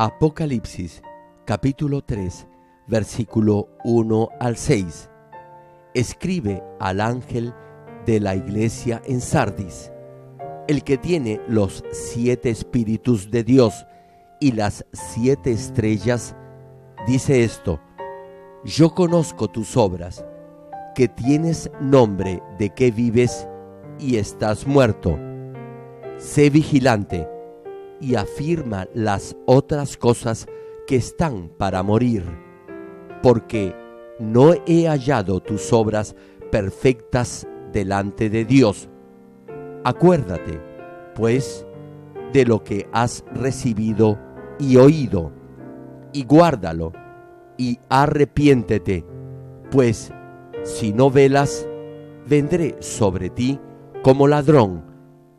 Apocalipsis capítulo 3 versículo 1 al 6. Escribe al ángel de la iglesia en Sardis, el que tiene los siete espíritus de Dios y las siete estrellas, dice esto, yo conozco tus obras, que tienes nombre de que vives y estás muerto. Sé vigilante y afirma las otras cosas que están para morir, porque no he hallado tus obras perfectas delante de Dios. Acuérdate, pues, de lo que has recibido y oído, y guárdalo, y arrepiéntete, pues si no velas, vendré sobre ti como ladrón,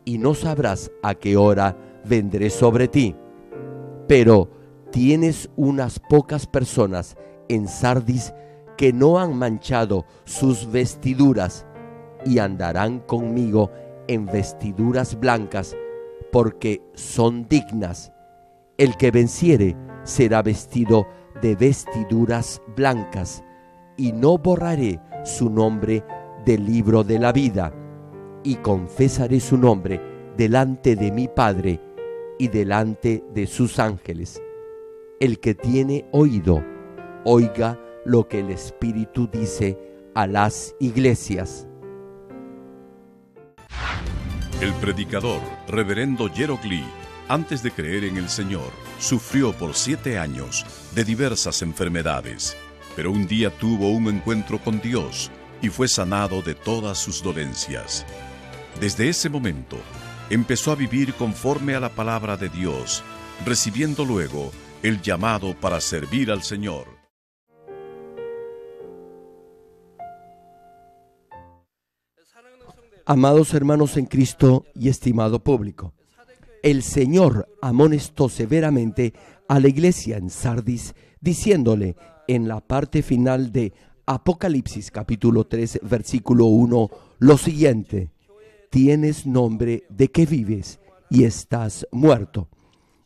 y no sabrás a qué hora vendré sobre ti. Pero tienes unas pocas personas en Sardis que no han manchado sus vestiduras y andarán conmigo en vestiduras blancas porque son dignas. El que venciere será vestido de vestiduras blancas y no borraré su nombre del libro de la vida y confesaré su nombre delante de mi Padre y delante de sus ángeles. El que tiene oído, oiga lo que el Espíritu dice a las iglesias. El predicador, reverendo Jerocli, antes de creer en el Señor, sufrió por siete años de diversas enfermedades, pero un día tuvo un encuentro con Dios y fue sanado de todas sus dolencias. Desde ese momento, empezó a vivir conforme a la palabra de Dios, recibiendo luego el llamado para servir al Señor. Amados hermanos en Cristo y estimado público, el Señor amonestó severamente a la iglesia en Sardis, diciéndole en la parte final de Apocalipsis capítulo 3 versículo 1 lo siguiente, tienes nombre de que vives y estás muerto.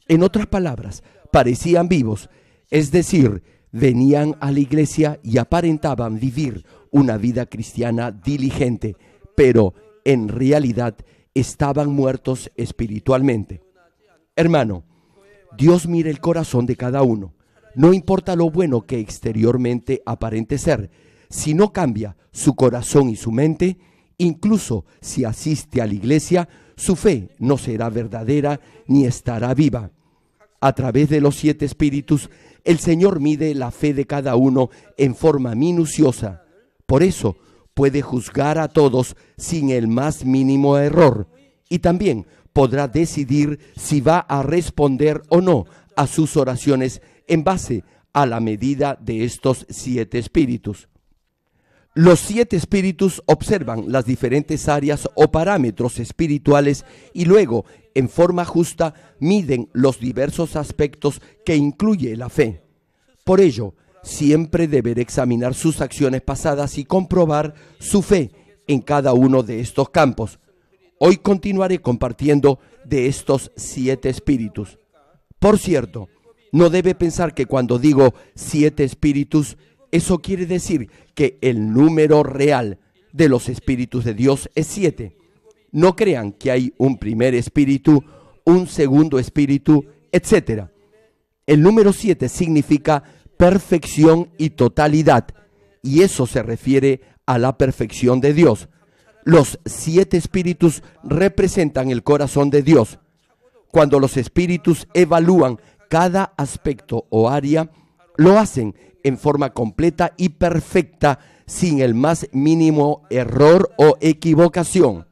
En otras palabras, parecían vivos, es decir, venían a la iglesia y aparentaban vivir una vida cristiana diligente, pero en realidad estaban muertos espiritualmente. Hermano, Dios mira el corazón de cada uno. No importa lo bueno que exteriormente aparente ser, si no cambia su corazón y su mente, Incluso si asiste a la iglesia, su fe no será verdadera ni estará viva. A través de los siete espíritus, el Señor mide la fe de cada uno en forma minuciosa. Por eso puede juzgar a todos sin el más mínimo error. Y también podrá decidir si va a responder o no a sus oraciones en base a la medida de estos siete espíritus. Los siete espíritus observan las diferentes áreas o parámetros espirituales y luego, en forma justa, miden los diversos aspectos que incluye la fe. Por ello, siempre deberá examinar sus acciones pasadas y comprobar su fe en cada uno de estos campos. Hoy continuaré compartiendo de estos siete espíritus. Por cierto, no debe pensar que cuando digo siete espíritus, eso quiere decir que el número real de los espíritus de Dios es siete. No crean que hay un primer espíritu, un segundo espíritu, etc. El número siete significa perfección y totalidad, y eso se refiere a la perfección de Dios. Los siete espíritus representan el corazón de Dios. Cuando los espíritus evalúan cada aspecto o área, lo hacen en forma completa y perfecta sin el más mínimo error o equivocación.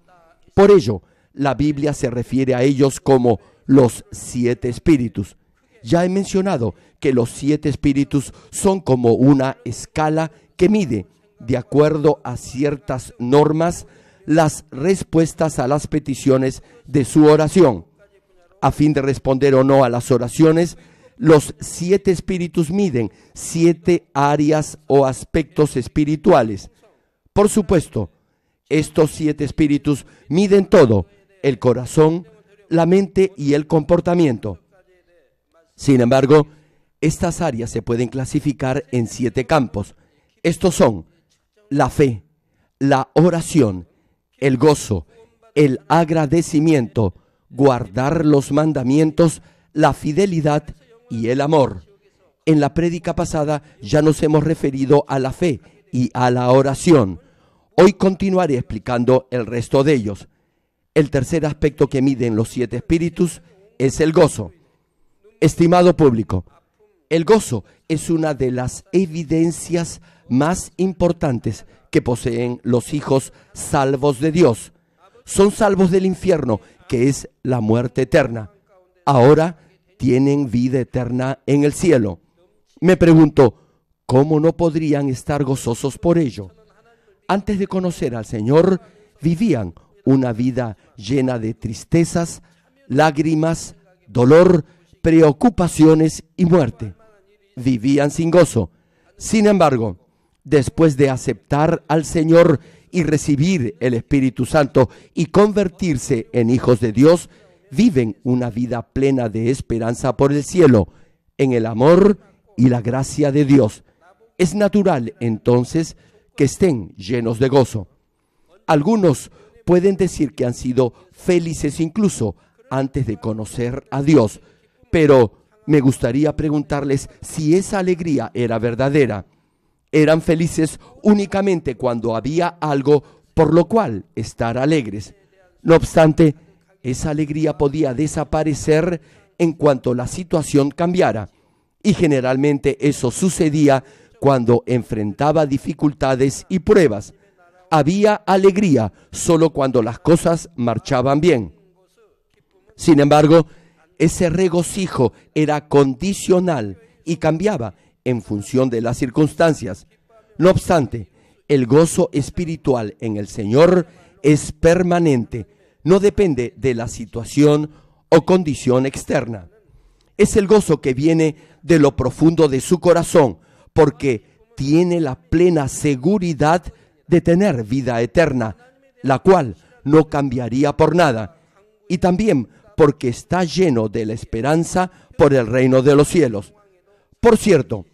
Por ello, la Biblia se refiere a ellos como los siete espíritus. Ya he mencionado que los siete espíritus son como una escala que mide, de acuerdo a ciertas normas, las respuestas a las peticiones de su oración. A fin de responder o no a las oraciones, los siete espíritus miden siete áreas o aspectos espirituales. Por supuesto, estos siete espíritus miden todo, el corazón, la mente y el comportamiento. Sin embargo, estas áreas se pueden clasificar en siete campos. Estos son la fe, la oración, el gozo, el agradecimiento, guardar los mandamientos, la fidelidad y el amor. En la prédica pasada ya nos hemos referido a la fe y a la oración. Hoy continuaré explicando el resto de ellos. El tercer aspecto que miden los siete espíritus es el gozo. Estimado público, el gozo es una de las evidencias más importantes que poseen los hijos salvos de Dios. Son salvos del infierno, que es la muerte eterna. Ahora tienen vida eterna en el cielo. Me pregunto, ¿cómo no podrían estar gozosos por ello? Antes de conocer al Señor, vivían una vida llena de tristezas, lágrimas, dolor, preocupaciones y muerte. Vivían sin gozo. Sin embargo, después de aceptar al Señor y recibir el Espíritu Santo y convertirse en hijos de Dios, viven una vida plena de esperanza por el cielo, en el amor y la gracia de Dios. Es natural entonces que estén llenos de gozo. Algunos pueden decir que han sido felices incluso antes de conocer a Dios, pero me gustaría preguntarles si esa alegría era verdadera. Eran felices únicamente cuando había algo por lo cual estar alegres. No obstante, esa alegría podía desaparecer en cuanto la situación cambiara. Y generalmente eso sucedía cuando enfrentaba dificultades y pruebas. Había alegría solo cuando las cosas marchaban bien. Sin embargo, ese regocijo era condicional y cambiaba en función de las circunstancias. No obstante, el gozo espiritual en el Señor es permanente, no depende de la situación o condición externa. Es el gozo que viene de lo profundo de su corazón, porque tiene la plena seguridad de tener vida eterna, la cual no cambiaría por nada, y también porque está lleno de la esperanza por el reino de los cielos. Por cierto,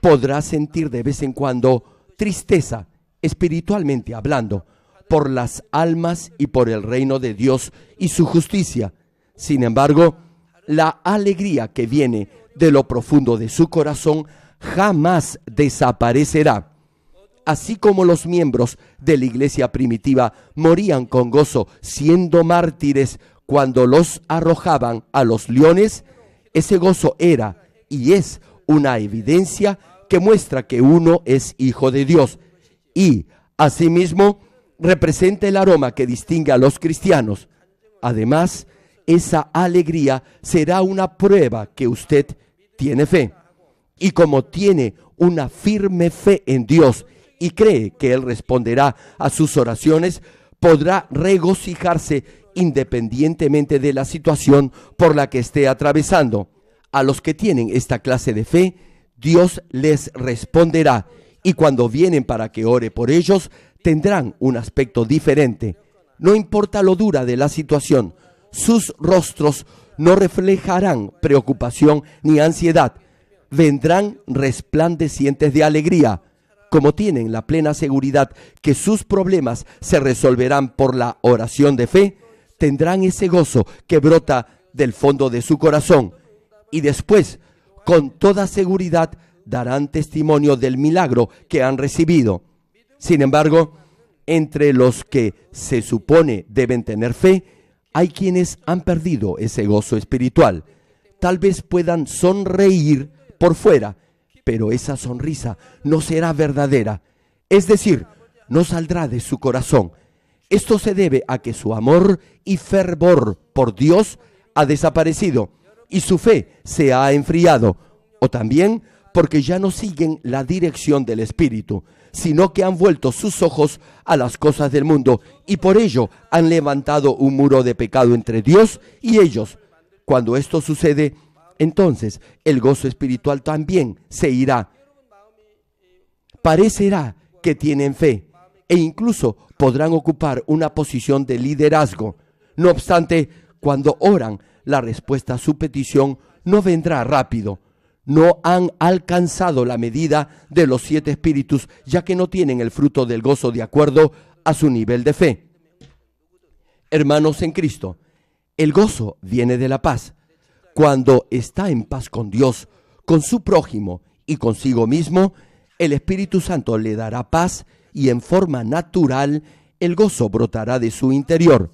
podrá sentir de vez en cuando tristeza, espiritualmente hablando, por las almas y por el reino de Dios y su justicia. Sin embargo, la alegría que viene de lo profundo de su corazón jamás desaparecerá. Así como los miembros de la iglesia primitiva morían con gozo siendo mártires cuando los arrojaban a los leones, ese gozo era y es una evidencia que muestra que uno es hijo de Dios y, asimismo, representa el aroma que distingue a los cristianos. Además, esa alegría será una prueba que usted tiene fe. Y como tiene una firme fe en Dios y cree que Él responderá a sus oraciones, podrá regocijarse independientemente de la situación por la que esté atravesando. A los que tienen esta clase de fe, Dios les responderá y cuando vienen para que ore por ellos, tendrán un aspecto diferente. No importa lo dura de la situación, sus rostros no reflejarán preocupación ni ansiedad. Vendrán resplandecientes de alegría, como tienen la plena seguridad que sus problemas se resolverán por la oración de fe, tendrán ese gozo que brota del fondo de su corazón. Y después, con toda seguridad, darán testimonio del milagro que han recibido sin embargo, entre los que se supone deben tener fe, hay quienes han perdido ese gozo espiritual. Tal vez puedan sonreír por fuera, pero esa sonrisa no será verdadera. Es decir, no saldrá de su corazón. Esto se debe a que su amor y fervor por Dios ha desaparecido y su fe se ha enfriado. O también porque ya no siguen la dirección del Espíritu, sino que han vuelto sus ojos a las cosas del mundo y por ello han levantado un muro de pecado entre Dios y ellos. Cuando esto sucede, entonces el gozo espiritual también se irá. Parecerá que tienen fe e incluso podrán ocupar una posición de liderazgo. No obstante, cuando oran, la respuesta a su petición no vendrá rápido no han alcanzado la medida de los siete espíritus, ya que no tienen el fruto del gozo de acuerdo a su nivel de fe. Hermanos en Cristo, el gozo viene de la paz. Cuando está en paz con Dios, con su prójimo y consigo mismo, el Espíritu Santo le dará paz y en forma natural el gozo brotará de su interior.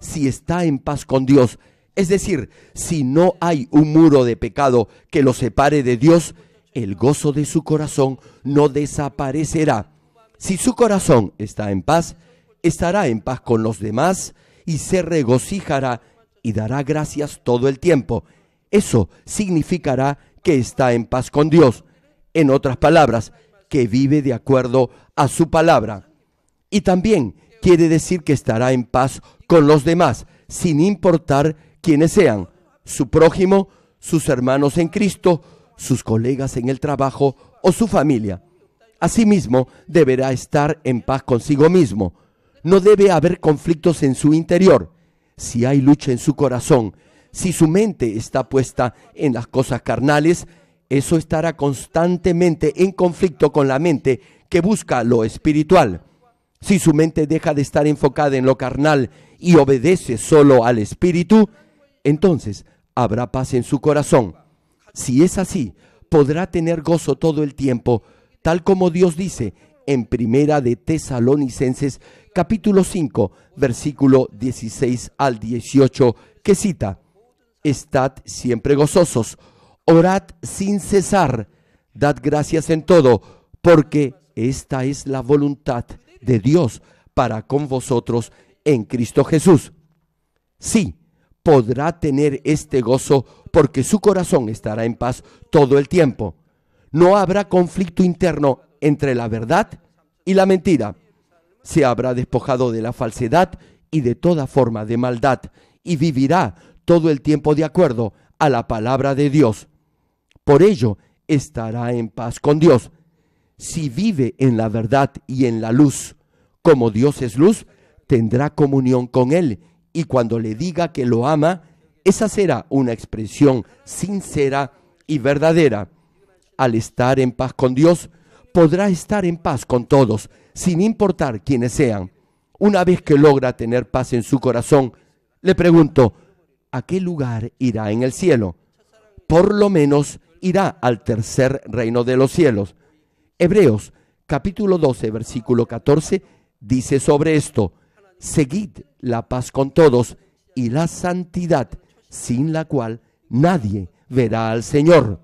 Si está en paz con Dios es decir, si no hay un muro de pecado que lo separe de Dios, el gozo de su corazón no desaparecerá. Si su corazón está en paz, estará en paz con los demás y se regocijará y dará gracias todo el tiempo. Eso significará que está en paz con Dios. En otras palabras, que vive de acuerdo a su palabra. Y también quiere decir que estará en paz con los demás, sin importar quienes sean, su prójimo, sus hermanos en Cristo, sus colegas en el trabajo o su familia. Asimismo, deberá estar en paz consigo mismo. No debe haber conflictos en su interior. Si hay lucha en su corazón, si su mente está puesta en las cosas carnales, eso estará constantemente en conflicto con la mente que busca lo espiritual. Si su mente deja de estar enfocada en lo carnal y obedece solo al espíritu, entonces habrá paz en su corazón. Si es así, podrá tener gozo todo el tiempo, tal como Dios dice en Primera de Tesalonicenses capítulo 5, versículo 16 al 18, que cita, Estad siempre gozosos, orad sin cesar, dad gracias en todo, porque esta es la voluntad de Dios para con vosotros en Cristo Jesús. Sí, podrá tener este gozo porque su corazón estará en paz todo el tiempo. No habrá conflicto interno entre la verdad y la mentira. Se habrá despojado de la falsedad y de toda forma de maldad y vivirá todo el tiempo de acuerdo a la palabra de Dios. Por ello, estará en paz con Dios. Si vive en la verdad y en la luz, como Dios es luz, tendrá comunión con Él y cuando le diga que lo ama, esa será una expresión sincera y verdadera. Al estar en paz con Dios, podrá estar en paz con todos, sin importar quiénes sean. Una vez que logra tener paz en su corazón, le pregunto, ¿a qué lugar irá en el cielo? Por lo menos irá al tercer reino de los cielos. Hebreos capítulo 12, versículo 14, dice sobre esto, Seguid la paz con todos y la santidad, sin la cual nadie verá al Señor.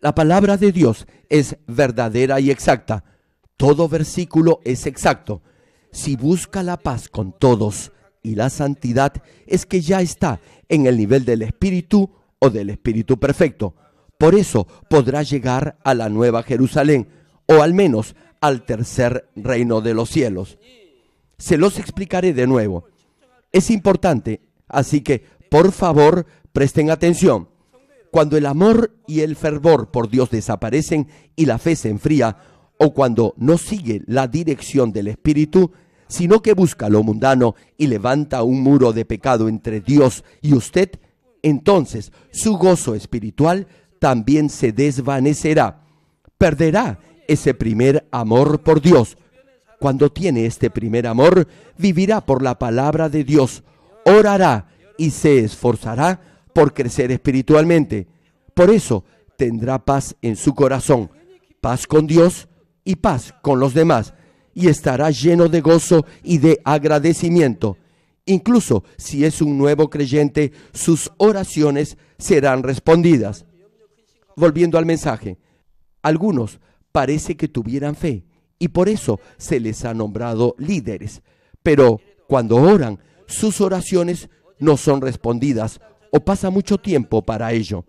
La palabra de Dios es verdadera y exacta. Todo versículo es exacto. Si busca la paz con todos y la santidad, es que ya está en el nivel del Espíritu o del Espíritu perfecto. Por eso podrá llegar a la nueva Jerusalén, o al menos al tercer reino de los cielos. Se los explicaré de nuevo. Es importante, así que por favor presten atención. Cuando el amor y el fervor por Dios desaparecen y la fe se enfría, o cuando no sigue la dirección del Espíritu, sino que busca lo mundano y levanta un muro de pecado entre Dios y usted, entonces su gozo espiritual también se desvanecerá. Perderá ese primer amor por Dios. Cuando tiene este primer amor, vivirá por la palabra de Dios, orará y se esforzará por crecer espiritualmente. Por eso tendrá paz en su corazón, paz con Dios y paz con los demás, y estará lleno de gozo y de agradecimiento. Incluso si es un nuevo creyente, sus oraciones serán respondidas. Volviendo al mensaje, algunos parece que tuvieran fe, y por eso se les ha nombrado líderes. Pero cuando oran, sus oraciones no son respondidas o pasa mucho tiempo para ello.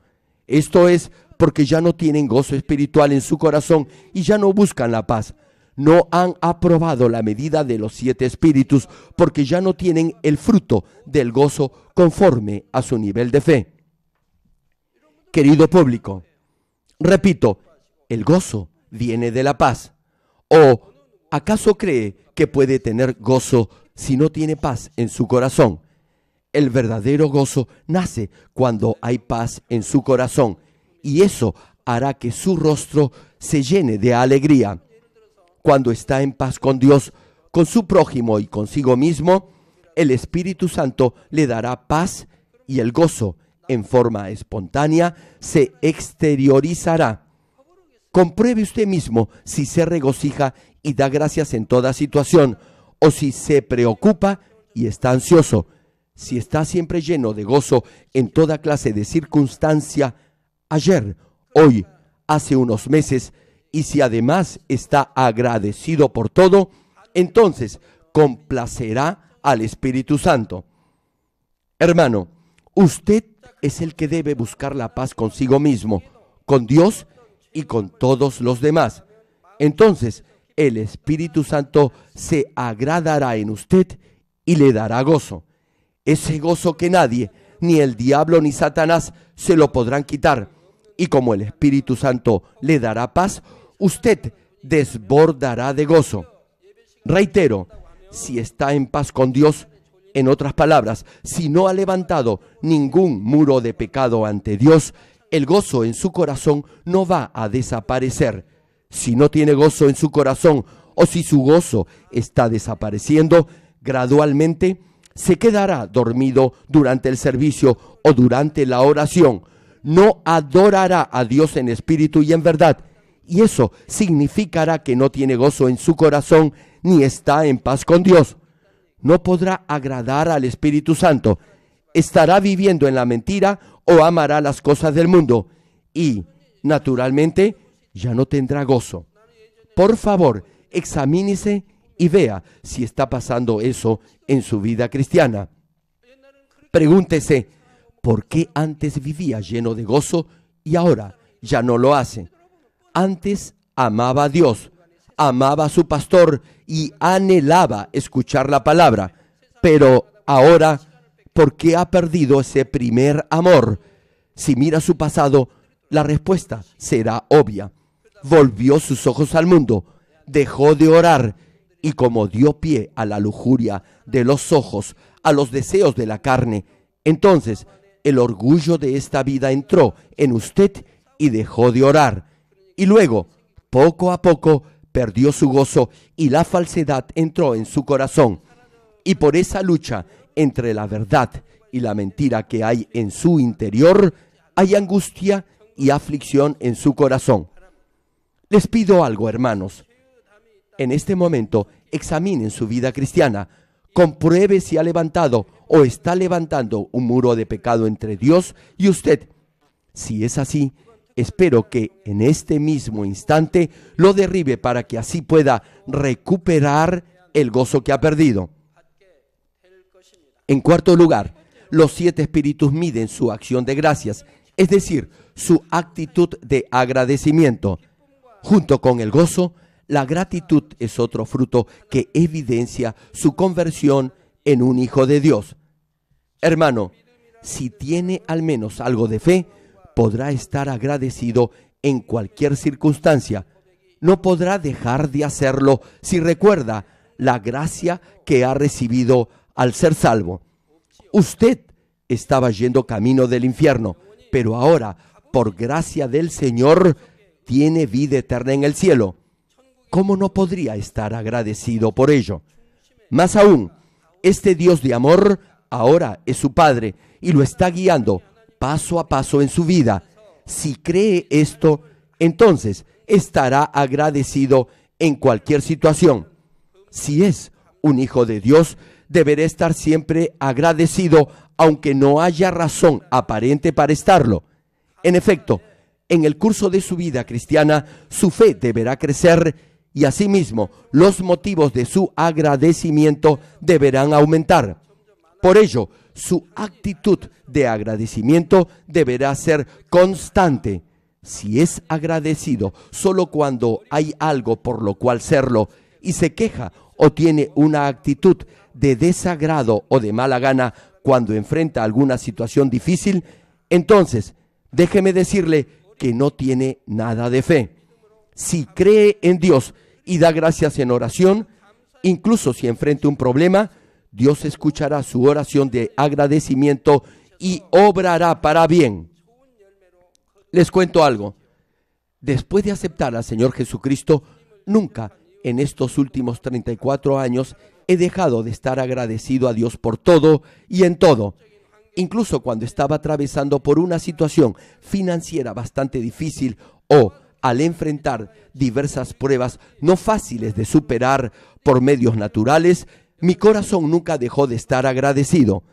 Esto es porque ya no tienen gozo espiritual en su corazón y ya no buscan la paz. No han aprobado la medida de los siete espíritus porque ya no tienen el fruto del gozo conforme a su nivel de fe. Querido público, repito, el gozo viene de la paz. ¿O acaso cree que puede tener gozo si no tiene paz en su corazón? El verdadero gozo nace cuando hay paz en su corazón y eso hará que su rostro se llene de alegría. Cuando está en paz con Dios, con su prójimo y consigo mismo, el Espíritu Santo le dará paz y el gozo en forma espontánea se exteriorizará Compruebe usted mismo si se regocija y da gracias en toda situación, o si se preocupa y está ansioso. Si está siempre lleno de gozo en toda clase de circunstancia, ayer, hoy, hace unos meses, y si además está agradecido por todo, entonces complacerá al Espíritu Santo. Hermano, usted es el que debe buscar la paz consigo mismo, con Dios y y con todos los demás. Entonces el Espíritu Santo se agradará en usted y le dará gozo. Ese gozo que nadie, ni el diablo ni Satanás, se lo podrán quitar. Y como el Espíritu Santo le dará paz, usted desbordará de gozo. Reitero, si está en paz con Dios, en otras palabras, si no ha levantado ningún muro de pecado ante Dios, el gozo en su corazón no va a desaparecer. Si no tiene gozo en su corazón o si su gozo está desapareciendo, gradualmente se quedará dormido durante el servicio o durante la oración. No adorará a Dios en espíritu y en verdad. Y eso significará que no tiene gozo en su corazón ni está en paz con Dios. No podrá agradar al Espíritu Santo. Estará viviendo en la mentira o amará las cosas del mundo y, naturalmente, ya no tendrá gozo. Por favor, examínese y vea si está pasando eso en su vida cristiana. Pregúntese, ¿por qué antes vivía lleno de gozo y ahora ya no lo hace? Antes amaba a Dios, amaba a su pastor y anhelaba escuchar la palabra, pero ahora ¿Por qué ha perdido ese primer amor. Si mira su pasado, la respuesta será obvia. Volvió sus ojos al mundo, dejó de orar y como dio pie a la lujuria de los ojos, a los deseos de la carne, entonces el orgullo de esta vida entró en usted y dejó de orar. Y luego, poco a poco, perdió su gozo y la falsedad entró en su corazón. Y por esa lucha entre la verdad y la mentira que hay en su interior, hay angustia y aflicción en su corazón. Les pido algo, hermanos. En este momento, examinen su vida cristiana, compruebe si ha levantado o está levantando un muro de pecado entre Dios y usted. Si es así, espero que en este mismo instante lo derribe para que así pueda recuperar el gozo que ha perdido. En cuarto lugar, los siete espíritus miden su acción de gracias, es decir, su actitud de agradecimiento. Junto con el gozo, la gratitud es otro fruto que evidencia su conversión en un hijo de Dios. Hermano, si tiene al menos algo de fe, podrá estar agradecido en cualquier circunstancia. No podrá dejar de hacerlo si recuerda la gracia que ha recibido al ser salvo. Usted estaba yendo camino del infierno, pero ahora, por gracia del Señor, tiene vida eterna en el cielo. ¿Cómo no podría estar agradecido por ello? Más aún, este Dios de amor ahora es su Padre y lo está guiando paso a paso en su vida. Si cree esto, entonces estará agradecido en cualquier situación. Si es un hijo de Dios, deberá estar siempre agradecido, aunque no haya razón aparente para estarlo. En efecto, en el curso de su vida cristiana, su fe deberá crecer y asimismo los motivos de su agradecimiento deberán aumentar. Por ello, su actitud de agradecimiento deberá ser constante. Si es agradecido solo cuando hay algo por lo cual serlo y se queja o tiene una actitud de desagrado o de mala gana cuando enfrenta alguna situación difícil, entonces déjeme decirle que no tiene nada de fe. Si cree en Dios y da gracias en oración, incluso si enfrenta un problema, Dios escuchará su oración de agradecimiento y obrará para bien. Les cuento algo. Después de aceptar al Señor Jesucristo, nunca en estos últimos 34 años he dejado de estar agradecido a Dios por todo y en todo. Incluso cuando estaba atravesando por una situación financiera bastante difícil o al enfrentar diversas pruebas no fáciles de superar por medios naturales, mi corazón nunca dejó de estar agradecido.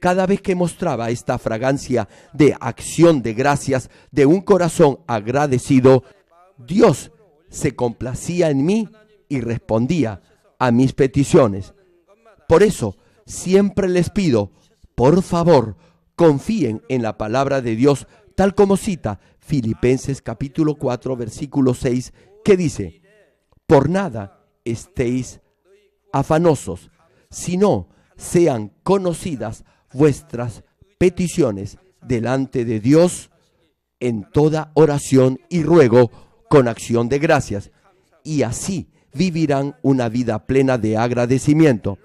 Cada vez que mostraba esta fragancia de acción de gracias de un corazón agradecido, Dios se complacía en mí y respondía a mis peticiones. Por eso, siempre les pido, por favor, confíen en la palabra de Dios, tal como cita Filipenses capítulo 4, versículo 6, que dice, por nada estéis afanosos, sino sean conocidas vuestras peticiones delante de Dios en toda oración y ruego con acción de gracias. Y así vivirán una vida plena de agradecimiento.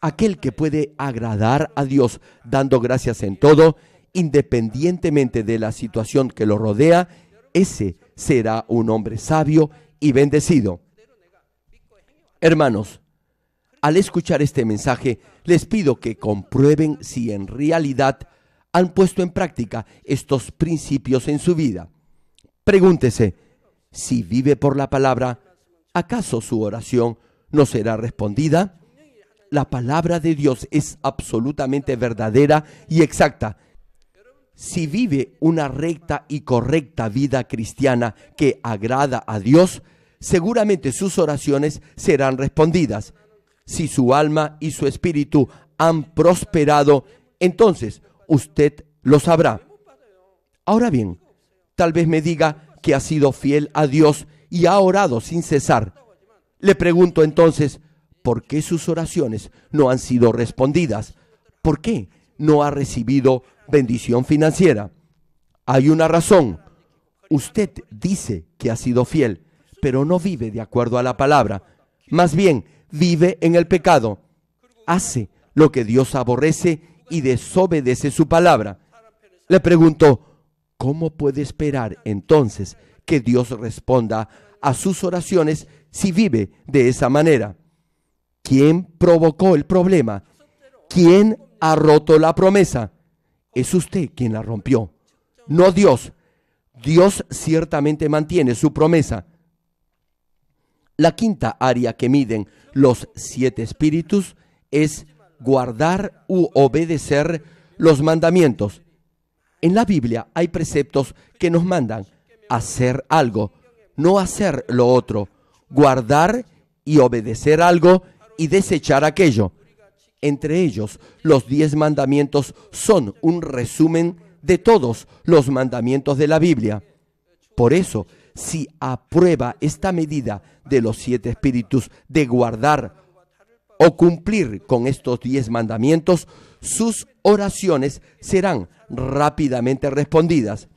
Aquel que puede agradar a Dios dando gracias en todo, independientemente de la situación que lo rodea, ese será un hombre sabio y bendecido. Hermanos, al escuchar este mensaje, les pido que comprueben si en realidad han puesto en práctica estos principios en su vida. Pregúntese si vive por la palabra, ¿acaso su oración no será respondida? La palabra de Dios es absolutamente verdadera y exacta. Si vive una recta y correcta vida cristiana que agrada a Dios, seguramente sus oraciones serán respondidas. Si su alma y su espíritu han prosperado, entonces usted lo sabrá. Ahora bien, tal vez me diga que ha sido fiel a Dios y ha orado sin cesar. Le pregunto entonces, ¿por qué sus oraciones no han sido respondidas? ¿Por qué no ha recibido bendición financiera? Hay una razón. Usted dice que ha sido fiel, pero no vive de acuerdo a la palabra. Más bien, vive en el pecado. Hace lo que Dios aborrece y desobedece su palabra. Le pregunto, ¿cómo puede esperar entonces que Dios responda a sus oraciones si vive de esa manera. ¿Quién provocó el problema? ¿Quién ha roto la promesa? Es usted quien la rompió, no Dios. Dios ciertamente mantiene su promesa. La quinta área que miden los siete espíritus es guardar u obedecer los mandamientos. En la Biblia hay preceptos que nos mandan hacer algo, no hacer lo otro, guardar y obedecer algo y desechar aquello. Entre ellos, los diez mandamientos son un resumen de todos los mandamientos de la Biblia. Por eso, si aprueba esta medida de los siete espíritus de guardar o cumplir con estos diez mandamientos, sus oraciones serán rápidamente respondidas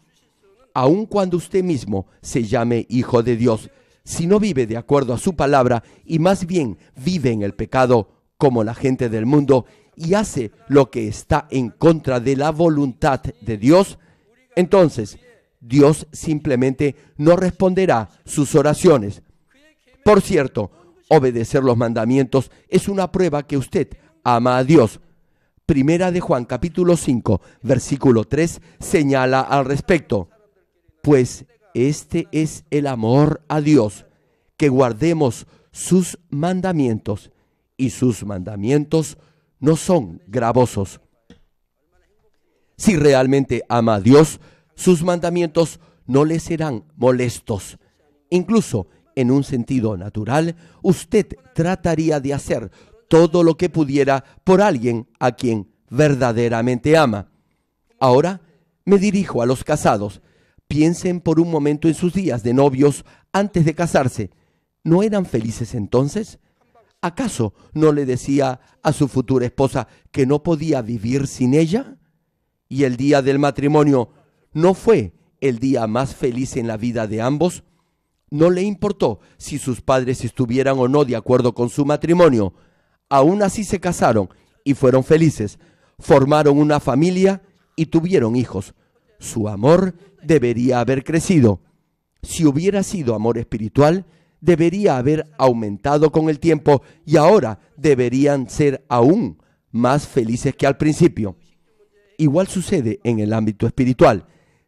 aun cuando usted mismo se llame hijo de Dios, si no vive de acuerdo a su palabra y más bien vive en el pecado como la gente del mundo y hace lo que está en contra de la voluntad de Dios, entonces Dios simplemente no responderá sus oraciones. Por cierto, obedecer los mandamientos es una prueba que usted ama a Dios. Primera de Juan capítulo 5, versículo 3 señala al respecto pues este es el amor a Dios, que guardemos sus mandamientos, y sus mandamientos no son gravosos. Si realmente ama a Dios, sus mandamientos no le serán molestos. Incluso en un sentido natural, usted trataría de hacer todo lo que pudiera por alguien a quien verdaderamente ama. Ahora me dirijo a los casados Piensen por un momento en sus días de novios antes de casarse. ¿No eran felices entonces? ¿Acaso no le decía a su futura esposa que no podía vivir sin ella? Y el día del matrimonio no fue el día más feliz en la vida de ambos. No le importó si sus padres estuvieran o no de acuerdo con su matrimonio. Aún así se casaron y fueron felices. Formaron una familia y tuvieron hijos. Su amor debería haber crecido. Si hubiera sido amor espiritual, debería haber aumentado con el tiempo y ahora deberían ser aún más felices que al principio. Igual sucede en el ámbito espiritual.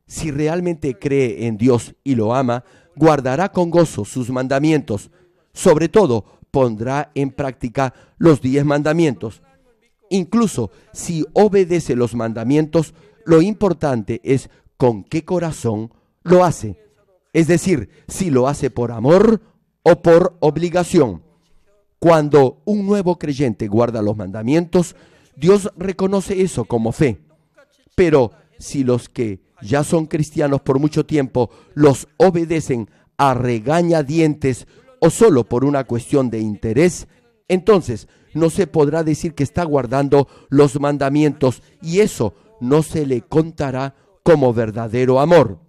Si realmente cree en Dios y lo ama, guardará con gozo sus mandamientos. Sobre todo, pondrá en práctica los diez mandamientos. Incluso si obedece los mandamientos, lo importante es con qué corazón lo hace. Es decir, si lo hace por amor o por obligación. Cuando un nuevo creyente guarda los mandamientos, Dios reconoce eso como fe. Pero si los que ya son cristianos por mucho tiempo los obedecen a regañadientes o solo por una cuestión de interés, entonces no se podrá decir que está guardando los mandamientos y eso no se le contará como verdadero amor.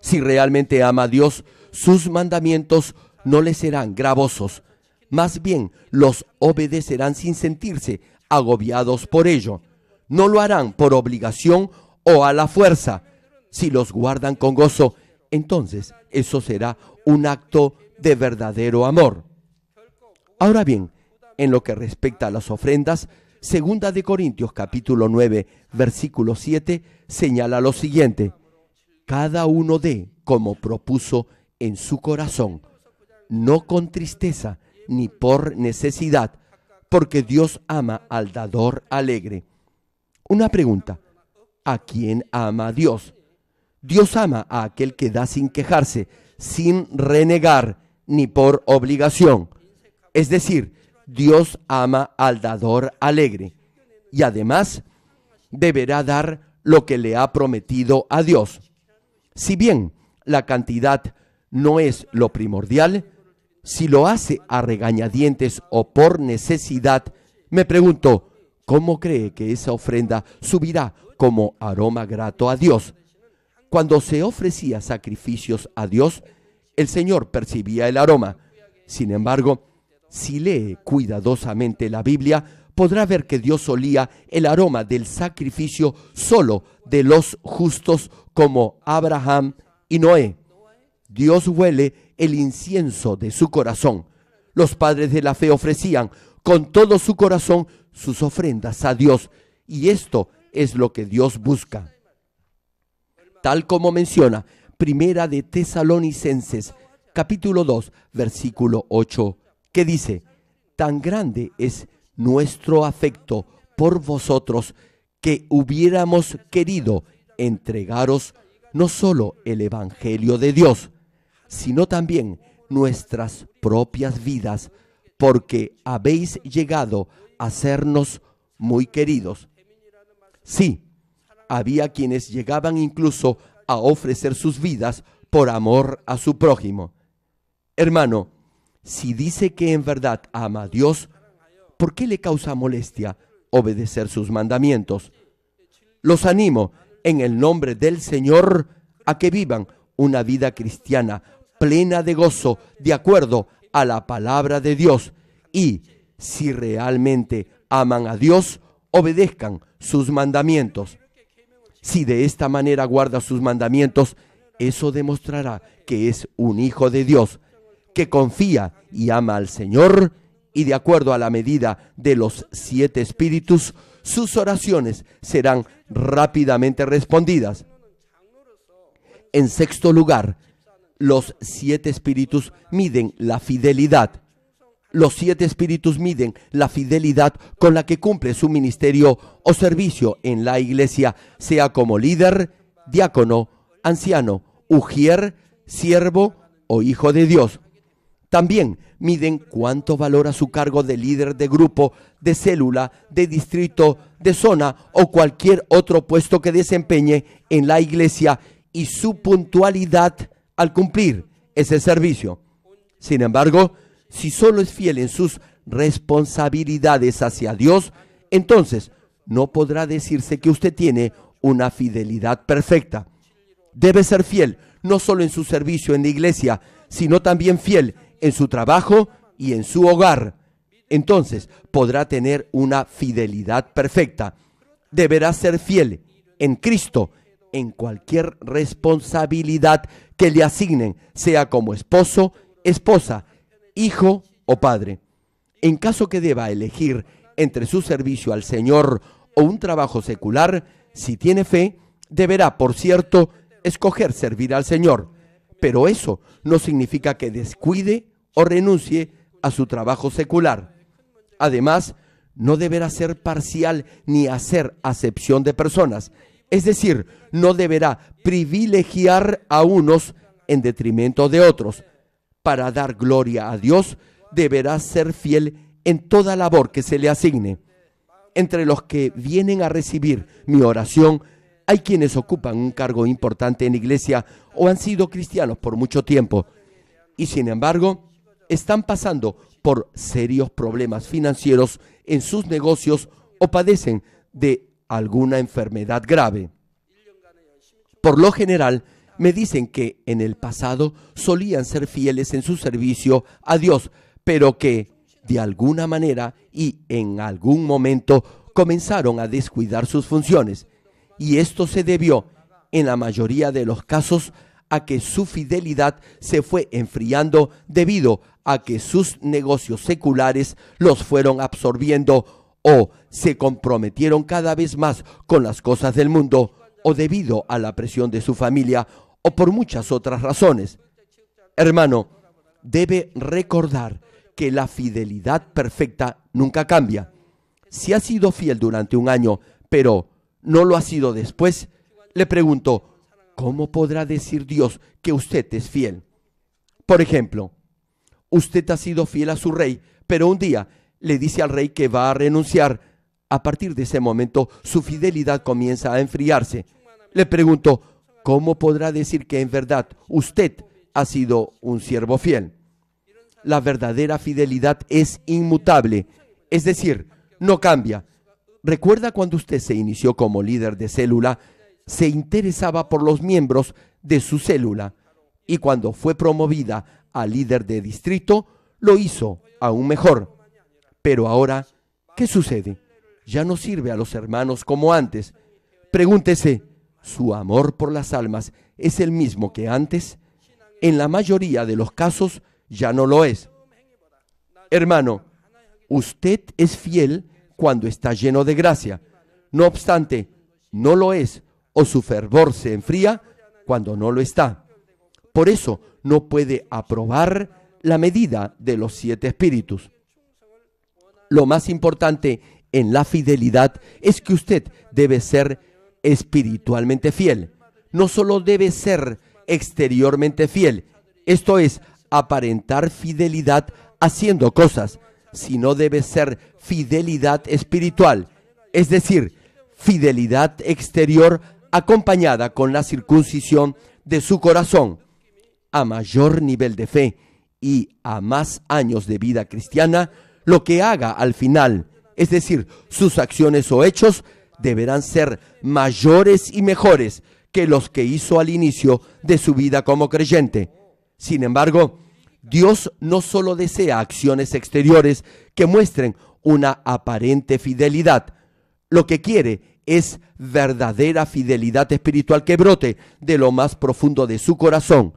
Si realmente ama a Dios, sus mandamientos no le serán gravosos, más bien los obedecerán sin sentirse agobiados por ello. No lo harán por obligación o a la fuerza. Si los guardan con gozo, entonces eso será un acto de verdadero amor. Ahora bien, en lo que respecta a las ofrendas, Segunda de Corintios capítulo 9, versículo 7 señala lo siguiente: Cada uno dé como propuso en su corazón, no con tristeza ni por necesidad, porque Dios ama al dador alegre. Una pregunta, ¿a quién ama Dios? Dios ama a aquel que da sin quejarse, sin renegar ni por obligación. Es decir, Dios ama al dador alegre y además deberá dar lo que le ha prometido a Dios. Si bien la cantidad no es lo primordial, si lo hace a regañadientes o por necesidad, me pregunto, ¿cómo cree que esa ofrenda subirá como aroma grato a Dios? Cuando se ofrecía sacrificios a Dios, el Señor percibía el aroma. Sin embargo, si lee cuidadosamente la Biblia, podrá ver que Dios olía el aroma del sacrificio solo de los justos como Abraham y Noé. Dios huele el incienso de su corazón. Los padres de la fe ofrecían con todo su corazón sus ofrendas a Dios. Y esto es lo que Dios busca. Tal como menciona Primera de Tesalonicenses, capítulo 2, versículo 8 que dice, tan grande es nuestro afecto por vosotros que hubiéramos querido entregaros no solo el Evangelio de Dios, sino también nuestras propias vidas, porque habéis llegado a sernos muy queridos. Sí, había quienes llegaban incluso a ofrecer sus vidas por amor a su prójimo. Hermano, si dice que en verdad ama a Dios, ¿por qué le causa molestia obedecer sus mandamientos? Los animo en el nombre del Señor a que vivan una vida cristiana plena de gozo, de acuerdo a la palabra de Dios. Y si realmente aman a Dios, obedezcan sus mandamientos. Si de esta manera guarda sus mandamientos, eso demostrará que es un hijo de Dios que confía y ama al Señor y de acuerdo a la medida de los siete espíritus, sus oraciones serán rápidamente respondidas. En sexto lugar, los siete espíritus miden la fidelidad. Los siete espíritus miden la fidelidad con la que cumple su ministerio o servicio en la iglesia, sea como líder, diácono, anciano, ujier, siervo o hijo de Dios. También miden cuánto valora su cargo de líder de grupo, de célula, de distrito, de zona o cualquier otro puesto que desempeñe en la iglesia y su puntualidad al cumplir ese servicio. Sin embargo, si solo es fiel en sus responsabilidades hacia Dios, entonces no podrá decirse que usted tiene una fidelidad perfecta. Debe ser fiel no solo en su servicio en la iglesia, sino también fiel en su trabajo y en su hogar. Entonces podrá tener una fidelidad perfecta. Deberá ser fiel en Cristo en cualquier responsabilidad que le asignen, sea como esposo, esposa, hijo o padre. En caso que deba elegir entre su servicio al Señor o un trabajo secular, si tiene fe, deberá, por cierto, escoger servir al Señor. Pero eso no significa que descuide o renuncie a su trabajo secular. Además, no deberá ser parcial ni hacer acepción de personas. Es decir, no deberá privilegiar a unos en detrimento de otros. Para dar gloria a Dios, deberá ser fiel en toda labor que se le asigne. Entre los que vienen a recibir mi oración, hay quienes ocupan un cargo importante en iglesia o han sido cristianos por mucho tiempo. Y sin embargo, están pasando por serios problemas financieros en sus negocios o padecen de alguna enfermedad grave. Por lo general, me dicen que en el pasado solían ser fieles en su servicio a Dios, pero que de alguna manera y en algún momento comenzaron a descuidar sus funciones. Y esto se debió, en la mayoría de los casos, a que su fidelidad se fue enfriando debido a que sus negocios seculares los fueron absorbiendo o se comprometieron cada vez más con las cosas del mundo o debido a la presión de su familia o por muchas otras razones. Hermano, debe recordar que la fidelidad perfecta nunca cambia. Si ha sido fiel durante un año, pero no lo ha sido después, le pregunto, ¿cómo podrá decir Dios que usted es fiel? Por ejemplo, usted ha sido fiel a su rey, pero un día le dice al rey que va a renunciar. A partir de ese momento, su fidelidad comienza a enfriarse. Le pregunto, ¿cómo podrá decir que en verdad usted ha sido un siervo fiel? La verdadera fidelidad es inmutable, es decir, no cambia. Recuerda cuando usted se inició como líder de célula, se interesaba por los miembros de su célula y cuando fue promovida al líder de distrito, lo hizo aún mejor. Pero ahora, ¿qué sucede? Ya no sirve a los hermanos como antes. Pregúntese, ¿su amor por las almas es el mismo que antes? En la mayoría de los casos ya no lo es. Hermano, usted es fiel cuando está lleno de gracia. No obstante, no lo es o su fervor se enfría cuando no lo está. Por eso, no puede aprobar la medida de los siete espíritus. Lo más importante en la fidelidad es que usted debe ser espiritualmente fiel. No solo debe ser exteriormente fiel, esto es, aparentar fidelidad haciendo cosas, sino debe ser fidelidad espiritual, es decir, fidelidad exterior acompañada con la circuncisión de su corazón a mayor nivel de fe y a más años de vida cristiana, lo que haga al final, es decir, sus acciones o hechos, deberán ser mayores y mejores que los que hizo al inicio de su vida como creyente. Sin embargo, Dios no solo desea acciones exteriores que muestren una aparente fidelidad, lo que quiere es verdadera fidelidad espiritual que brote de lo más profundo de su corazón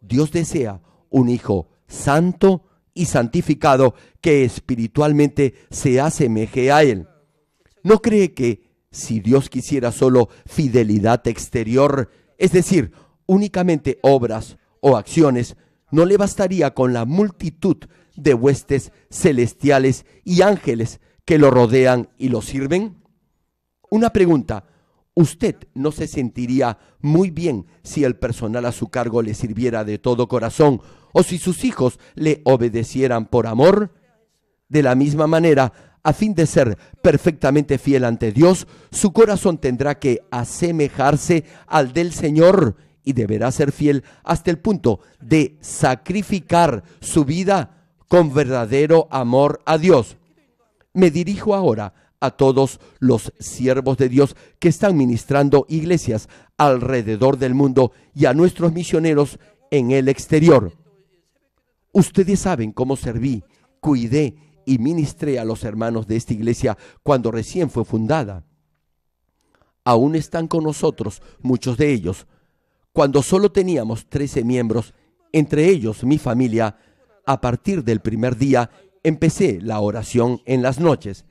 Dios desea un hijo santo y santificado que espiritualmente se asemeje a Él. No cree que si Dios quisiera solo fidelidad exterior, es decir, únicamente obras o acciones, no le bastaría con la multitud de huestes celestiales y ángeles que lo rodean y lo sirven? Una pregunta usted no se sentiría muy bien si el personal a su cargo le sirviera de todo corazón o si sus hijos le obedecieran por amor? De la misma manera, a fin de ser perfectamente fiel ante Dios, su corazón tendrá que asemejarse al del Señor y deberá ser fiel hasta el punto de sacrificar su vida con verdadero amor a Dios. Me dirijo ahora a todos los siervos de Dios que están ministrando iglesias alrededor del mundo y a nuestros misioneros en el exterior. Ustedes saben cómo serví, cuidé y ministré a los hermanos de esta iglesia cuando recién fue fundada. Aún están con nosotros muchos de ellos. Cuando solo teníamos 13 miembros, entre ellos mi familia, a partir del primer día empecé la oración en las noches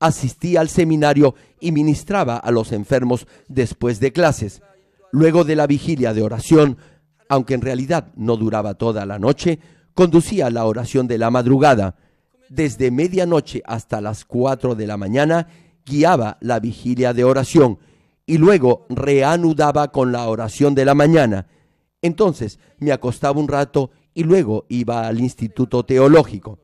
asistía al seminario y ministraba a los enfermos después de clases, luego de la vigilia de oración, aunque en realidad no duraba toda la noche, conducía la oración de la madrugada. Desde medianoche hasta las cuatro de la mañana guiaba la vigilia de oración y luego reanudaba con la oración de la mañana. Entonces me acostaba un rato y luego iba al instituto teológico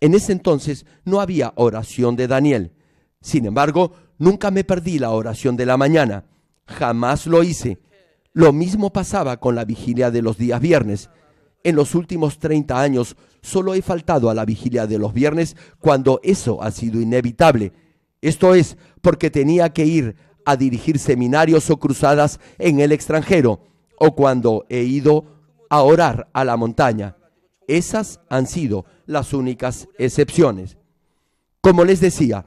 en ese entonces no había oración de Daniel. Sin embargo, nunca me perdí la oración de la mañana. Jamás lo hice. Lo mismo pasaba con la vigilia de los días viernes. En los últimos 30 años solo he faltado a la vigilia de los viernes cuando eso ha sido inevitable. Esto es porque tenía que ir a dirigir seminarios o cruzadas en el extranjero o cuando he ido a orar a la montaña. Esas han sido las únicas excepciones. Como les decía,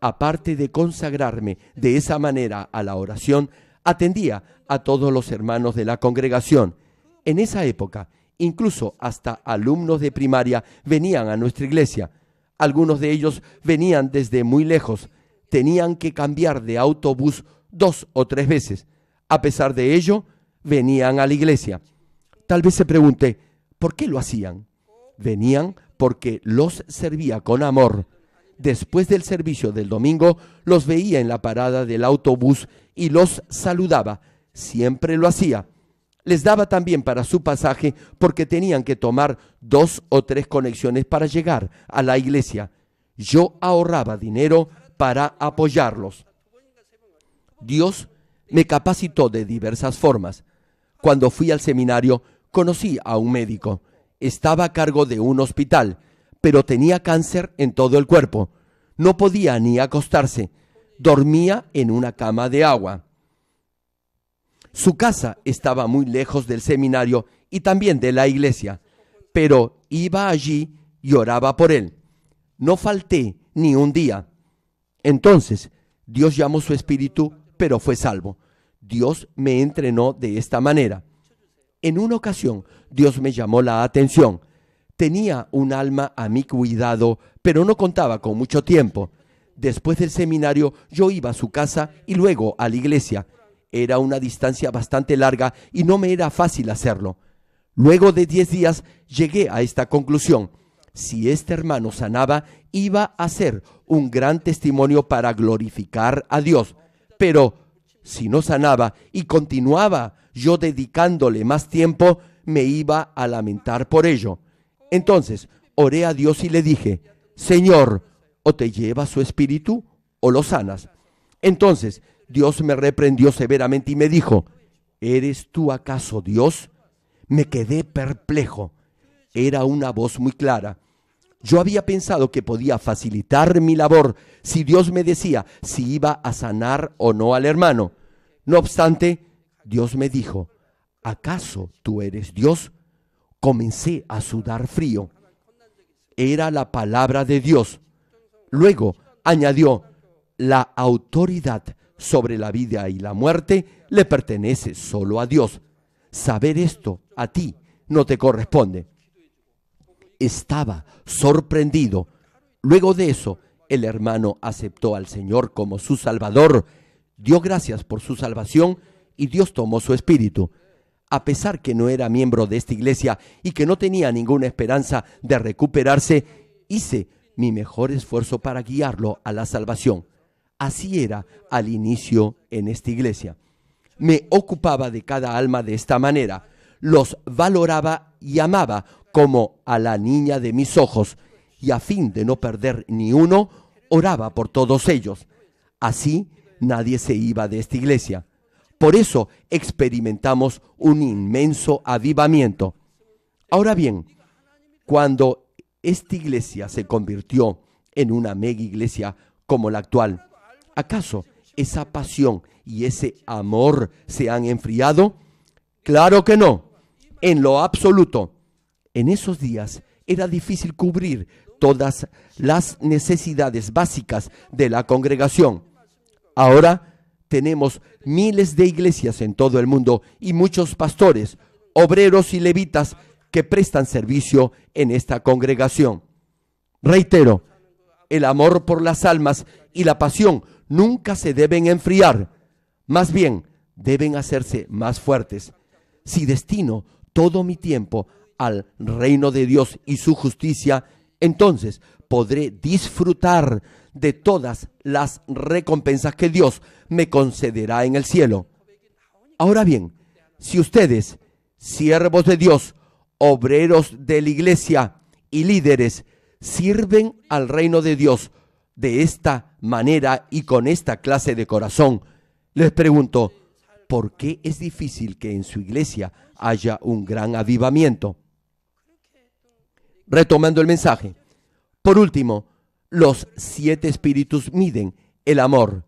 aparte de consagrarme de esa manera a la oración, atendía a todos los hermanos de la congregación. En esa época, incluso hasta alumnos de primaria venían a nuestra iglesia. Algunos de ellos venían desde muy lejos. Tenían que cambiar de autobús dos o tres veces. A pesar de ello, venían a la iglesia. Tal vez se pregunte, ¿por qué lo hacían? Venían porque los servía con amor. Después del servicio del domingo, los veía en la parada del autobús y los saludaba. Siempre lo hacía. Les daba también para su pasaje porque tenían que tomar dos o tres conexiones para llegar a la iglesia. Yo ahorraba dinero para apoyarlos. Dios me capacitó de diversas formas. Cuando fui al seminario, conocí a un médico estaba a cargo de un hospital, pero tenía cáncer en todo el cuerpo. No podía ni acostarse. Dormía en una cama de agua. Su casa estaba muy lejos del seminario y también de la iglesia, pero iba allí y oraba por él. No falté ni un día. Entonces, Dios llamó su espíritu, pero fue salvo. Dios me entrenó de esta manera. En una ocasión Dios me llamó la atención. Tenía un alma a mi cuidado, pero no contaba con mucho tiempo. Después del seminario yo iba a su casa y luego a la iglesia. Era una distancia bastante larga y no me era fácil hacerlo. Luego de diez días llegué a esta conclusión. Si este hermano sanaba, iba a ser un gran testimonio para glorificar a Dios. Pero si no sanaba y continuaba yo dedicándole más tiempo, me iba a lamentar por ello. Entonces oré a Dios y le dije, Señor, o te llevas su espíritu o lo sanas. Entonces Dios me reprendió severamente y me dijo, ¿eres tú acaso Dios? Me quedé perplejo. Era una voz muy clara. Yo había pensado que podía facilitar mi labor si Dios me decía si iba a sanar o no al hermano. No obstante, Dios me dijo, ¿acaso tú eres Dios? Comencé a sudar frío. Era la palabra de Dios. Luego añadió, la autoridad sobre la vida y la muerte le pertenece solo a Dios. Saber esto a ti no te corresponde. Estaba sorprendido. Luego de eso, el hermano aceptó al Señor como su Salvador, dio gracias por su salvación y Dios tomó su espíritu a pesar que no era miembro de esta iglesia y que no tenía ninguna esperanza de recuperarse, hice mi mejor esfuerzo para guiarlo a la salvación. Así era al inicio en esta iglesia. Me ocupaba de cada alma de esta manera, los valoraba y amaba como a la niña de mis ojos, y a fin de no perder ni uno, oraba por todos ellos. Así nadie se iba de esta iglesia. Por eso experimentamos un inmenso avivamiento. Ahora bien, cuando esta iglesia se convirtió en una mega iglesia como la actual, ¿acaso esa pasión y ese amor se han enfriado? Claro que no, en lo absoluto. En esos días era difícil cubrir todas las necesidades básicas de la congregación. Ahora tenemos miles de iglesias en todo el mundo y muchos pastores, obreros y levitas que prestan servicio en esta congregación. Reitero, el amor por las almas y la pasión nunca se deben enfriar, más bien deben hacerse más fuertes. Si destino todo mi tiempo al reino de Dios y su justicia, entonces podré disfrutar de todas las recompensas que Dios me concederá en el cielo. Ahora bien, si ustedes, siervos de Dios, obreros de la iglesia y líderes, sirven al reino de Dios de esta manera y con esta clase de corazón, les pregunto, ¿por qué es difícil que en su iglesia haya un gran avivamiento? Retomando el mensaje. Por último, los siete espíritus miden el amor.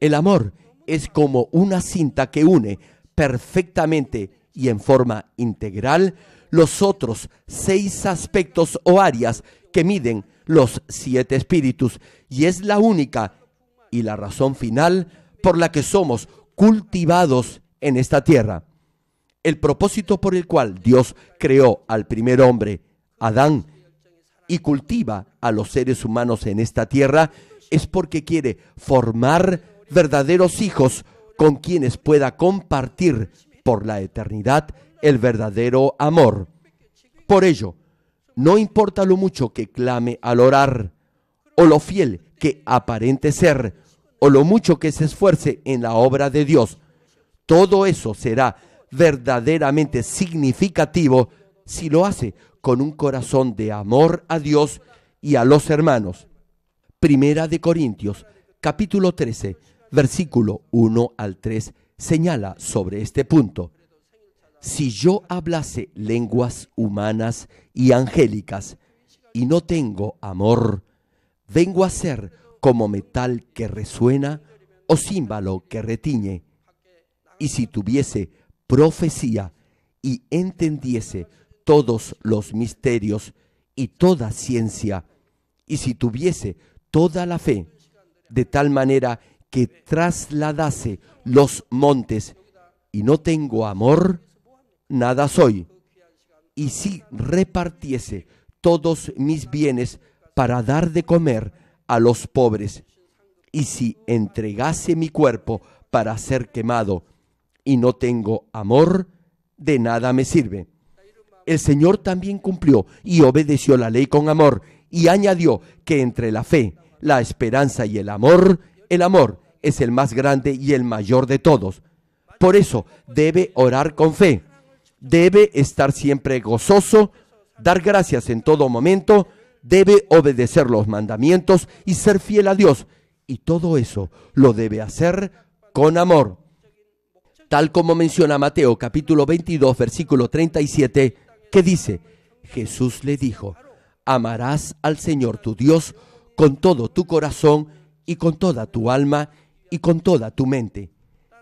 El amor es como una cinta que une perfectamente y en forma integral los otros seis aspectos o áreas que miden los siete espíritus y es la única y la razón final por la que somos cultivados en esta tierra. El propósito por el cual Dios creó al primer hombre, Adán, y cultiva a los seres humanos en esta tierra es porque quiere formar verdaderos hijos con quienes pueda compartir por la eternidad el verdadero amor. Por ello, no importa lo mucho que clame al orar, o lo fiel que aparente ser, o lo mucho que se esfuerce en la obra de Dios, todo eso será verdaderamente significativo si lo hace con un corazón de amor a Dios y a los hermanos. Primera de Corintios, capítulo 13, versículo 1 al 3, señala sobre este punto. Si yo hablase lenguas humanas y angélicas y no tengo amor, vengo a ser como metal que resuena o címbalo que retiñe. Y si tuviese profecía y entendiese todos los misterios y toda ciencia, y si tuviese toda la fe, de tal manera que trasladase los montes, y no tengo amor, nada soy. Y si repartiese todos mis bienes para dar de comer a los pobres, y si entregase mi cuerpo para ser quemado, y no tengo amor, de nada me sirve el Señor también cumplió y obedeció la ley con amor y añadió que entre la fe, la esperanza y el amor, el amor es el más grande y el mayor de todos. Por eso debe orar con fe, debe estar siempre gozoso, dar gracias en todo momento, debe obedecer los mandamientos y ser fiel a Dios. Y todo eso lo debe hacer con amor. Tal como menciona Mateo capítulo 22 versículo 37, que dice, Jesús le dijo, amarás al Señor tu Dios con todo tu corazón y con toda tu alma y con toda tu mente.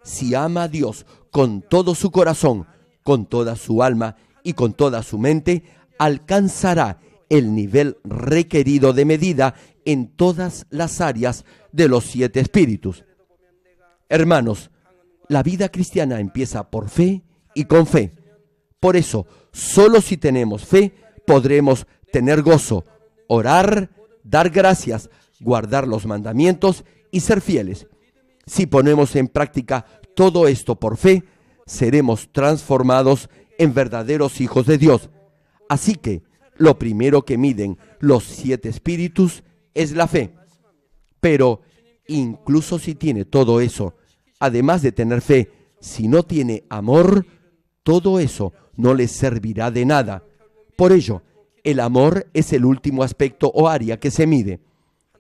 Si ama a Dios con todo su corazón, con toda su alma y con toda su mente, alcanzará el nivel requerido de medida en todas las áreas de los siete espíritus. Hermanos, la vida cristiana empieza por fe y con fe. Por eso, solo si tenemos fe, podremos tener gozo, orar, dar gracias, guardar los mandamientos y ser fieles. Si ponemos en práctica todo esto por fe, seremos transformados en verdaderos hijos de Dios. Así que lo primero que miden los siete espíritus es la fe. Pero incluso si tiene todo eso, además de tener fe, si no tiene amor, todo eso no les servirá de nada. Por ello, el amor es el último aspecto o área que se mide.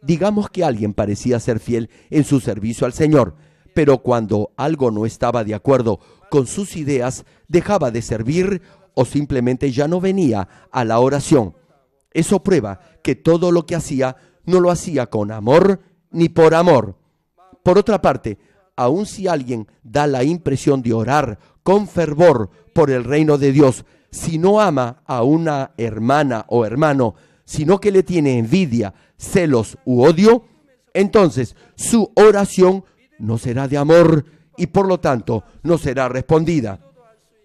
Digamos que alguien parecía ser fiel en su servicio al Señor, pero cuando algo no estaba de acuerdo con sus ideas, dejaba de servir o simplemente ya no venía a la oración. Eso prueba que todo lo que hacía no lo hacía con amor ni por amor. Por otra parte, aun si alguien da la impresión de orar con fervor por el reino de Dios, si no ama a una hermana o hermano, sino que le tiene envidia, celos u odio, entonces su oración no será de amor y por lo tanto no será respondida.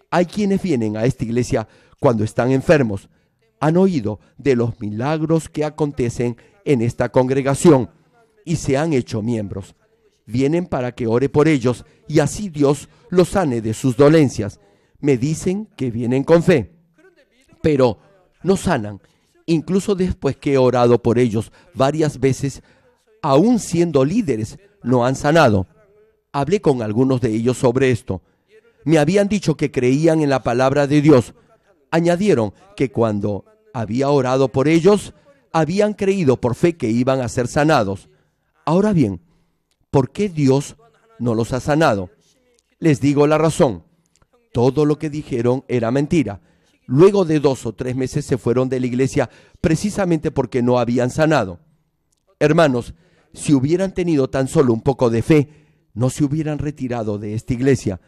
Hay quienes vienen a esta iglesia cuando están enfermos. Han oído de los milagros que acontecen en esta congregación y se han hecho miembros vienen para que ore por ellos y así Dios los sane de sus dolencias. Me dicen que vienen con fe, pero no sanan. Incluso después que he orado por ellos varias veces, aún siendo líderes, no han sanado. Hablé con algunos de ellos sobre esto. Me habían dicho que creían en la palabra de Dios. Añadieron que cuando había orado por ellos, habían creído por fe que iban a ser sanados. Ahora bien, ¿por qué Dios no los ha sanado? Les digo la razón. Todo lo que dijeron era mentira. Luego de dos o tres meses se fueron de la iglesia precisamente porque no habían sanado. Hermanos, si hubieran tenido tan solo un poco de fe, no se hubieran retirado de esta iglesia.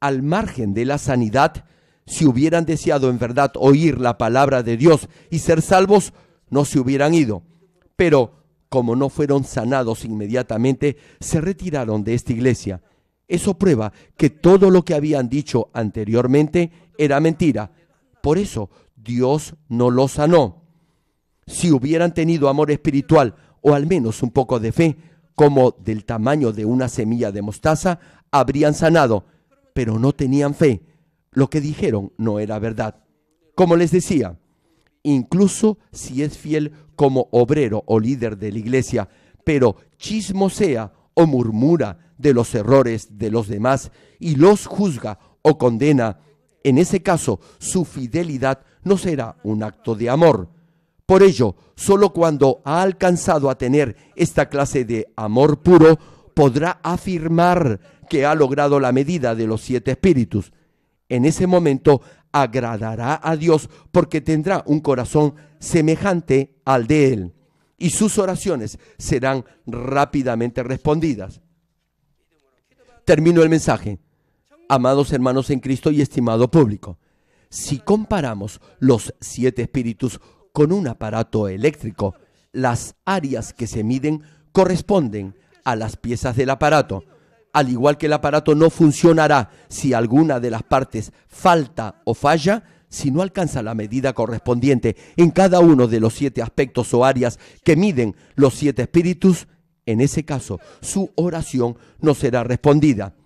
Al margen de la sanidad, si hubieran deseado en verdad oír la palabra de Dios y ser salvos, no se hubieran ido. Pero como no fueron sanados inmediatamente, se retiraron de esta iglesia. Eso prueba que todo lo que habían dicho anteriormente era mentira. Por eso Dios no los sanó. Si hubieran tenido amor espiritual o al menos un poco de fe, como del tamaño de una semilla de mostaza, habrían sanado, pero no tenían fe. Lo que dijeron no era verdad. Como les decía, incluso si es fiel como obrero o líder de la iglesia, pero chismosea o murmura de los errores de los demás y los juzga o condena, en ese caso su fidelidad no será un acto de amor. Por ello, solo cuando ha alcanzado a tener esta clase de amor puro, podrá afirmar que ha logrado la medida de los siete espíritus en ese momento agradará a Dios porque tendrá un corazón semejante al de Él y sus oraciones serán rápidamente respondidas. Termino el mensaje. Amados hermanos en Cristo y estimado público, si comparamos los siete espíritus con un aparato eléctrico, las áreas que se miden corresponden a las piezas del aparato al igual que el aparato no funcionará si alguna de las partes falta o falla, si no alcanza la medida correspondiente en cada uno de los siete aspectos o áreas que miden los siete espíritus, en ese caso su oración no será respondida.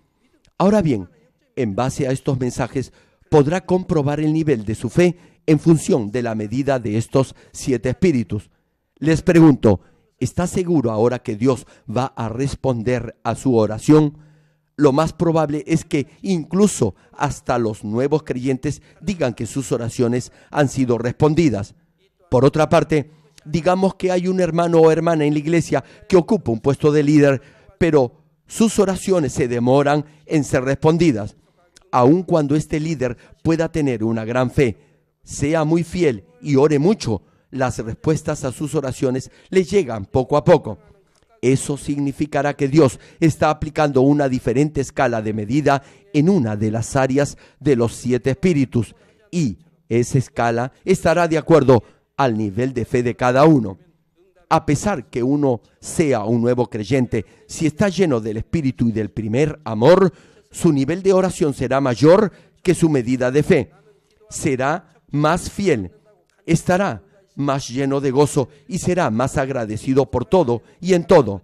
Ahora bien, en base a estos mensajes podrá comprobar el nivel de su fe en función de la medida de estos siete espíritus. Les pregunto, ¿está seguro ahora que Dios va a responder a su oración? lo más probable es que incluso hasta los nuevos creyentes digan que sus oraciones han sido respondidas. Por otra parte, digamos que hay un hermano o hermana en la iglesia que ocupa un puesto de líder, pero sus oraciones se demoran en ser respondidas, aun cuando este líder pueda tener una gran fe. Sea muy fiel y ore mucho, las respuestas a sus oraciones le llegan poco a poco. Eso significará que Dios está aplicando una diferente escala de medida en una de las áreas de los siete espíritus y esa escala estará de acuerdo al nivel de fe de cada uno. A pesar que uno sea un nuevo creyente, si está lleno del espíritu y del primer amor, su nivel de oración será mayor que su medida de fe. Será más fiel. Estará más lleno de gozo y será más agradecido por todo y en todo.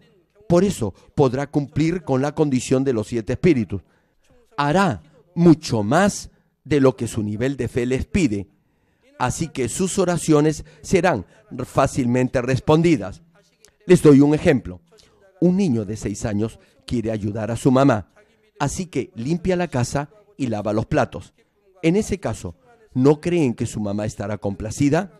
Por eso podrá cumplir con la condición de los siete espíritus. Hará mucho más de lo que su nivel de fe les pide. Así que sus oraciones serán fácilmente respondidas. Les doy un ejemplo. Un niño de seis años quiere ayudar a su mamá. Así que limpia la casa y lava los platos. En ese caso, ¿no creen que su mamá estará complacida?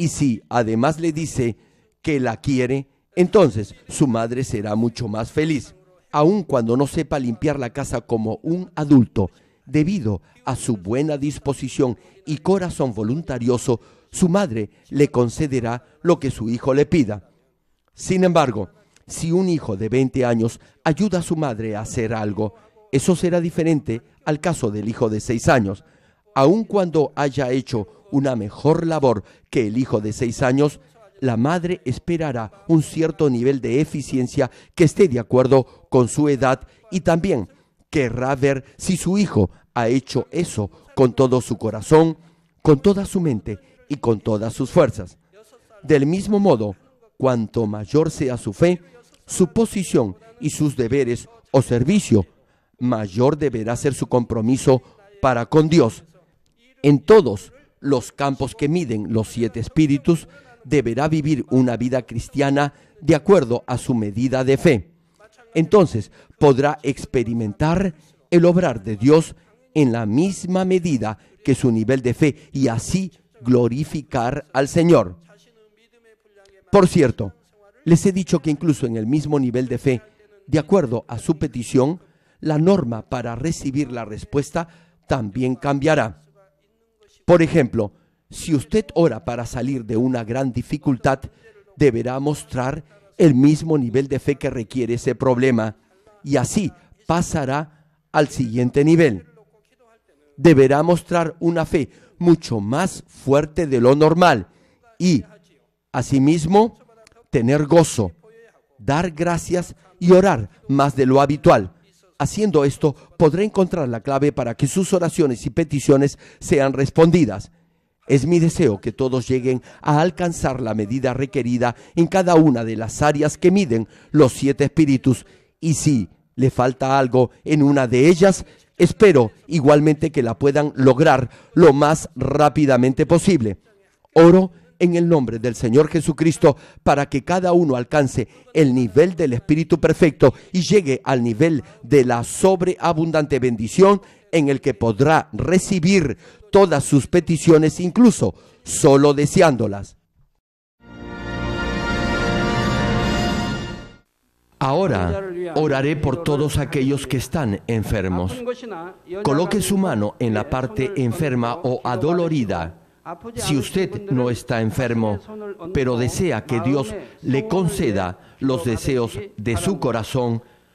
y si además le dice que la quiere, entonces su madre será mucho más feliz, aun cuando no sepa limpiar la casa como un adulto. Debido a su buena disposición y corazón voluntarioso, su madre le concederá lo que su hijo le pida. Sin embargo, si un hijo de 20 años ayuda a su madre a hacer algo, eso será diferente al caso del hijo de 6 años aun cuando haya hecho una mejor labor que el hijo de seis años, la madre esperará un cierto nivel de eficiencia que esté de acuerdo con su edad y también querrá ver si su hijo ha hecho eso con todo su corazón, con toda su mente y con todas sus fuerzas. Del mismo modo, cuanto mayor sea su fe, su posición y sus deberes o servicio, mayor deberá ser su compromiso para con Dios en todos los campos que miden los siete espíritus, deberá vivir una vida cristiana de acuerdo a su medida de fe. Entonces podrá experimentar el obrar de Dios en la misma medida que su nivel de fe y así glorificar al Señor. Por cierto, les he dicho que incluso en el mismo nivel de fe, de acuerdo a su petición, la norma para recibir la respuesta también cambiará. Por ejemplo, si usted ora para salir de una gran dificultad, deberá mostrar el mismo nivel de fe que requiere ese problema y así pasará al siguiente nivel. Deberá mostrar una fe mucho más fuerte de lo normal y, asimismo, tener gozo, dar gracias y orar más de lo habitual Haciendo esto, podré encontrar la clave para que sus oraciones y peticiones sean respondidas. Es mi deseo que todos lleguen a alcanzar la medida requerida en cada una de las áreas que miden los siete espíritus y si le falta algo en una de ellas, espero igualmente que la puedan lograr lo más rápidamente posible. Oro en el nombre del Señor Jesucristo para que cada uno alcance el nivel del Espíritu perfecto y llegue al nivel de la sobreabundante bendición en el que podrá recibir todas sus peticiones, incluso solo deseándolas. Ahora oraré por todos aquellos que están enfermos. Coloque su mano en la parte enferma o adolorida si usted no está enfermo, pero desea que Dios le conceda los deseos de su corazón,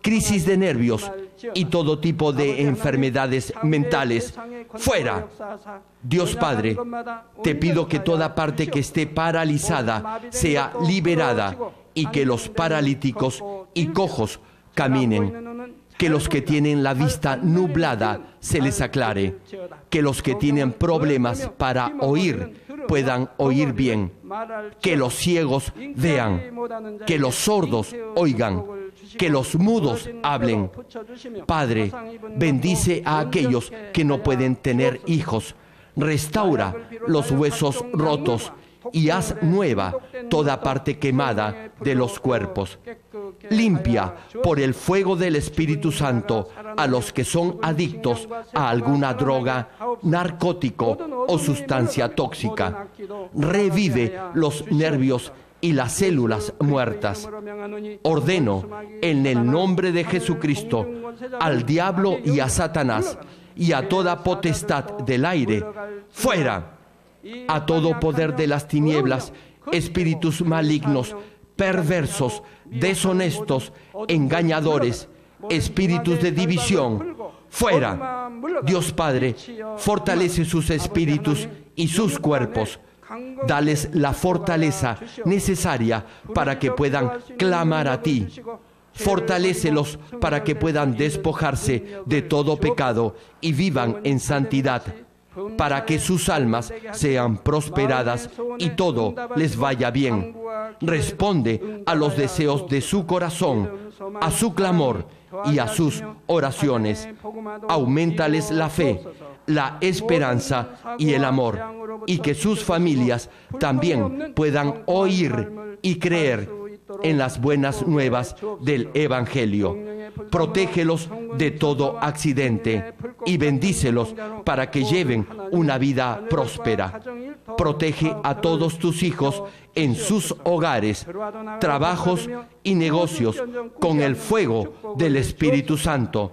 crisis de nervios y todo tipo de enfermedades mentales. Fuera. Dios Padre, te pido que toda parte que esté paralizada sea liberada y que los paralíticos y cojos caminen. Que los que tienen la vista nublada se les aclare. Que los que tienen problemas para oír puedan oír bien. Que los ciegos vean. Que los sordos oigan que los mudos hablen. Padre, bendice a aquellos que no pueden tener hijos. Restaura los huesos rotos y haz nueva toda parte quemada de los cuerpos. Limpia por el fuego del Espíritu Santo a los que son adictos a alguna droga, narcótico o sustancia tóxica. Revive los nervios y las células muertas. Ordeno en el nombre de Jesucristo al diablo y a Satanás y a toda potestad del aire, fuera, a todo poder de las tinieblas, espíritus malignos, perversos, deshonestos, engañadores, espíritus de división, fuera. Dios Padre, fortalece sus espíritus y sus cuerpos Dales la fortaleza necesaria para que puedan clamar a ti. Fortalécelos para que puedan despojarse de todo pecado y vivan en santidad, para que sus almas sean prosperadas y todo les vaya bien. Responde a los deseos de su corazón a su clamor y a sus oraciones. Aumentales la fe, la esperanza y el amor, y que sus familias también puedan oír y creer en las buenas nuevas del Evangelio protégelos de todo accidente y bendícelos para que lleven una vida próspera. Protege a todos tus hijos en sus hogares, trabajos y negocios con el fuego del Espíritu Santo